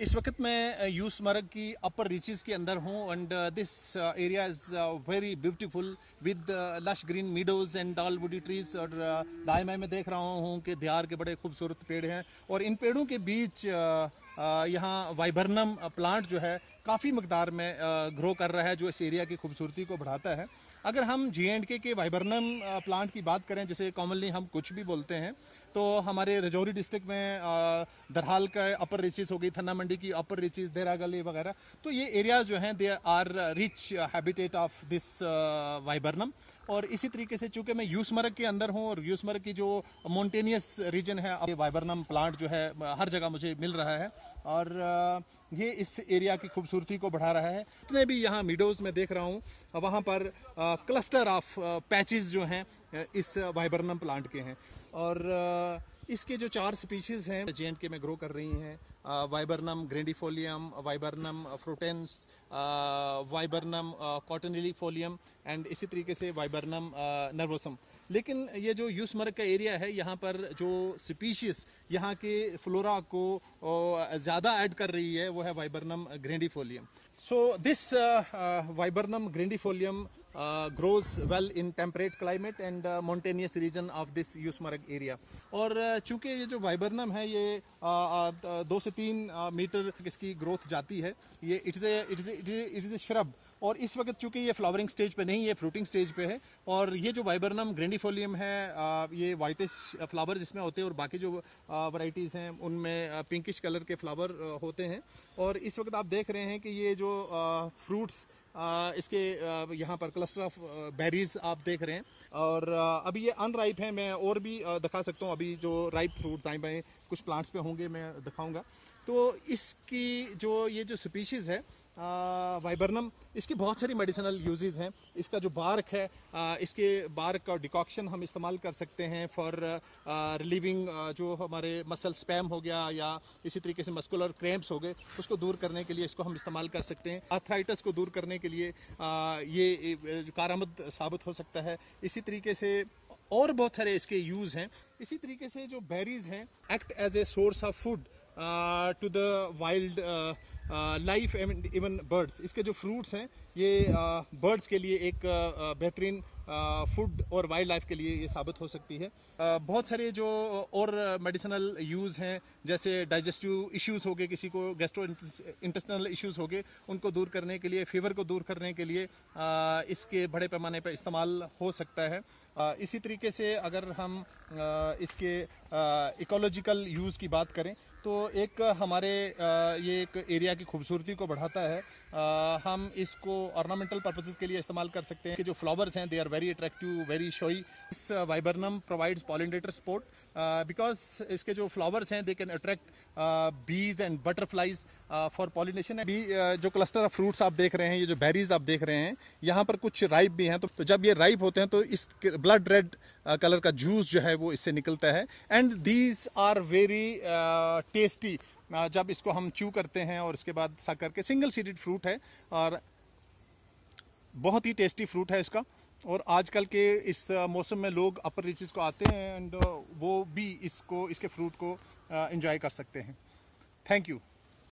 इस वक्त मैं यू स्मारक की अपर रीचेज़ के अंदर हूँ and this area is very beautiful with lush green meadows and dull woody trees और दाएं मैं देख रहा हूँ कि दिहार के बड़े खूबसूरत पेड़ हैं और इन पेड़ों के बीच यहाँ वाइबरनम प्लांट जो है काफ़ी मकदार में ग्रो कर रहा है जो इस एरिया की खूबसूरती को बढ़ाता है अगर हम जे के वाइबर्नम प्लांट की बात करें जिसे कॉमनली हम कुछ भी बोलते हैं तो हमारे रजौरी डिस्ट्रिक्ट में दरहाल का अपर रिचिज़ हो गई थन्ना मंडी की अपर रिचिज देरा गली वगैरह तो ये एरियाज जो हैं they are rich habitat of this viburnum और इसी तरीके से चूंकि मैं यूसमर्ग के अंदर हूँ और यूसमर्ग की जो माउंटेनियस रीजन है वाइबरनम प्लांट जो है हर जगह मुझे मिल रहा है और ये इस एरिया की खूबसूरती को बढ़ा रहा है इतने भी यहाँ मीडोज में देख रहा हूँ वहाँ पर आ, क्लस्टर ऑफ पैचेस जो हैं इस वाइबरनम प्लांट के हैं और इसके जो चार स्पीशीज़ हैं जे के में ग्रो कर रही हैं वाइबरनम ग्रेंडीफोलियम वाइबरनम फ्रूटेंस वाइबरनम कॉटनलीफोलियम एंड इसी तरीके से वाइबरनम नर्वोसम लेकिन ये जो यूसमर्ग का एरिया है यहाँ पर जो स्पीशीज यहाँ के फ्लोरा को ज़्यादा ऐड कर रही है वो है वाइबरनम ग्रेंडीफोलियम So this uh, uh, Viburnum grandifolium uh, grows well in temperate climate and uh, mountainous region of this यूसमर्ग area. aur uh, chuke ye ye jo viburnum hai चूंकि se 3 वाइबरनम है ये uh, uh, दो से तीन मीटर uh, इसकी growth जाती है ये इट्स इट्स a shrub और इस वक्त चूंकि ये फ्लावरिंग स्टेज पे नहीं ये फ्रूटिंग स्टेज पे है और ये जो वाइबरनम ग्रेंडीफोलियम है ये वाइटिश फ्लावर्स इसमें होते हैं और बाकी जो वराइटीज़ हैं उनमें पिंकिश कलर के फ्लावर होते हैं और इस वक्त आप देख रहे हैं कि ये जो जो फ्रूट्स इसके यहाँ पर क्लस्टर ऑफ बेरीज आप देख रहे हैं और अभी ये अनराइप है मैं और भी दिखा सकता हूँ अभी जो राइप फ्रूट टाइम में कुछ प्लांट्स पे होंगे मैं दिखाऊंगा तो इसकी जो ये जो स्पीशीज़ है वाइबरनम इसकी बहुत सारी मेडिसिनल यूजेज हैं इसका जो बार्क है आ, इसके बार्क और डिकॉक्शन हम इस्तेमाल कर सकते हैं फॉर रिलीविंग जो हमारे मसल स्पैम हो गया या इसी तरीके से मस्कुलर क्रैम्प्स हो गए उसको दूर करने के लिए इसको हम इस्तेमाल कर सकते हैं अथराइटस को दूर करने के लिए आ, ये कारामद साबित हो सकता है इसी तरीके से और बहुत सारे इसके यूज़ हैं इसी तरीके से जो बेरीज़ हैं act as a source of food to the wildlife and even birds इसके जो फ्रूट्स हैं ये बर्ड्स uh, के लिए एक uh, बेहतरीन फूड uh, और वाइल्ड लाइफ के लिए ये साबित हो सकती है बहुत सारे जो और मेडिसिनल यूज़ हैं जैसे डाइजेस्टिव इश्यूज़ हो गए किसी को गैस्ट्रो इंटेस्टनल इश्यूज़ हो गए उनको दूर करने के लिए फीवर को दूर करने के लिए इसके बड़े पैमाने पर इस्तेमाल हो सकता है इसी तरीके से अगर हम इसके इकोलॉजिकल यूज़ की बात करें तो एक हमारे ये एक एरिया की खूबसूरती को बढ़ाता है हम इसको ऑर्नामेंटल पर्पजेज़ के लिए इस्तेमाल कर सकते हैं कि जो फ्लावर्स हैं they are very attractive very showy इस viburnum provides pollinator support because इसके जो फ्लावर्स हैं they can attract bees and butterflies for pollination बी जो क्लस्टर ऑफ फ्रूट्स आप देख रहे हैं ये जो बेरीज आप देख रहे हैं यहाँ पर कुछ राइप भी हैं तो, तो जब ये राइप होते हैं तो इस ब्लड रेड कलर का जूस जो है वो इससे निकलता है and these are very tasty जब इसको हम चू करते हैं और इसके बाद सा करके सिंगल सीडेड फ्रूट है और बहुत ही टेस्टी फ्रूट है इसका और आजकल के इस मौसम में लोग अपर रिचेज को आते हैं एंड वो भी इसको इसके फ्रूट को इन्जॉय कर सकते हैं थैंक यू